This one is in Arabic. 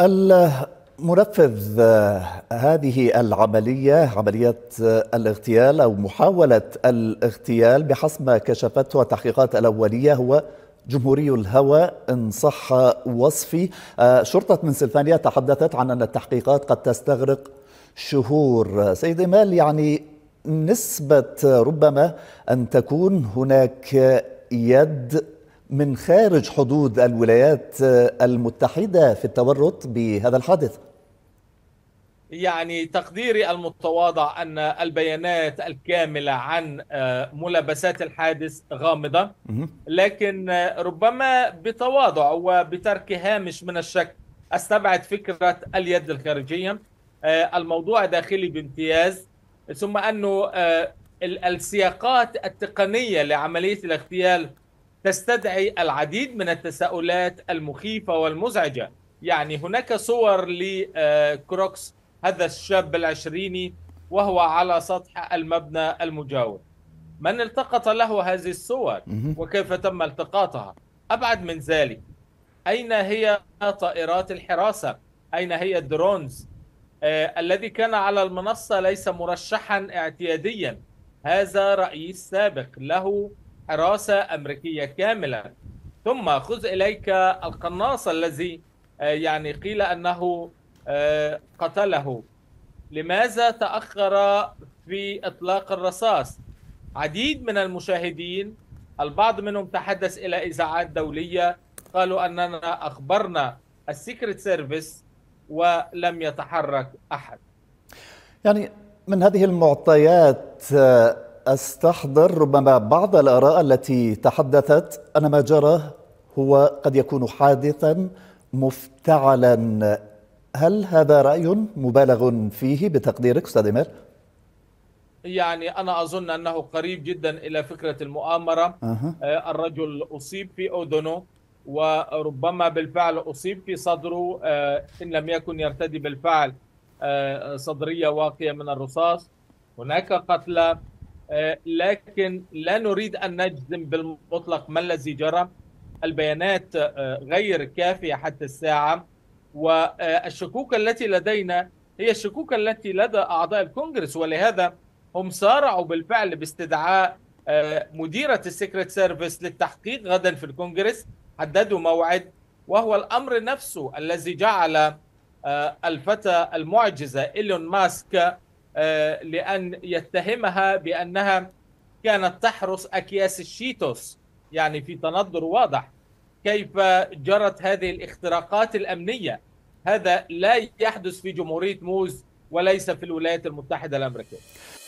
المنفذ آه، هذه العملية عملية آه، الاغتيال أو محاولة الاغتيال بحسب ما كشفته التحقيقات الأولية هو جمهوري الهوى إن صح وصفي آه، شرطة منسلفانيا تحدثت عن أن التحقيقات قد تستغرق شهور سيد إمال يعني نسبة ربما أن تكون هناك يد من خارج حدود الولايات المتحدة في التورط بهذا الحادث؟ يعني تقديري المتواضع ان البيانات الكامله عن آه، ملابسات الحادث غامضه لكن آه، ربما بتواضع وبترك هامش من الشك استبعد فكره اليد الخارجيه آه، الموضوع داخلي بامتياز ثم انه السياقات التقنيه لعمليه الاغتيال تستدعي العديد من التساؤلات المخيفة والمزعجة يعني هناك صور لكروكس هذا الشاب العشريني وهو على سطح المبنى المجاور من التقط له هذه الصور وكيف تم التقاطها أبعد من ذلك أين هي طائرات الحراسة أين هي الدرونز آه الذي كان على المنصة ليس مرشحا اعتياديا هذا رئيس سابق له حراسة أمريكية كاملة ثم خذ إليك القناص الذي آه، يعني قيل أنه آه، قتله لماذا تأخر في إطلاق الرصاص عديد من المشاهدين البعض منهم تحدث إلى إذاعات دولية قالوا أننا أخبرنا السيكريت سيرفيس ولم يتحرك أحد يعني من هذه المعطيات آه، أستحضر ربما بعض الآراء التي تحدثت أن ما جرى هو قد يكون حادثا مفتعلا هل هذا رأي مبالغ فيه بتقديرك أستاذ إيميل؟ يعني أنا أظن أنه قريب جدا إلى فكرة المؤامرة أه. الرجل أصيب في أذنه وربما بالفعل أصيب في صدره آه، إن لم يكن يرتدي بالفعل آه، صدرية واقية من الرصاص هناك قتلى آه، لكن لا نريد أن نجزم بالمطلق ما الذي جرى البيانات آه، غير كافية حتى الساعة والشكوك التي لدينا هي الشكوك التي لدى أعضاء الكونغرس ولهذا هم سارعوا بالفعل باستدعاء آه، مديرة السكرت سيرفيس للتحقيق غدا في الكونغرس حددوا موعد وهو الأمر نفسه الذي جعل الفتى المعجزة إيلون ماسك آه، لأن يتهمها بأنها كانت تحرس أكياس الشيتوس يعني في تنظر واضح كيف جرت هذه الاختراقات الأمنية هذا لا يحدث في جمهورية موز وليس في الولايات المتحدة الأمريكية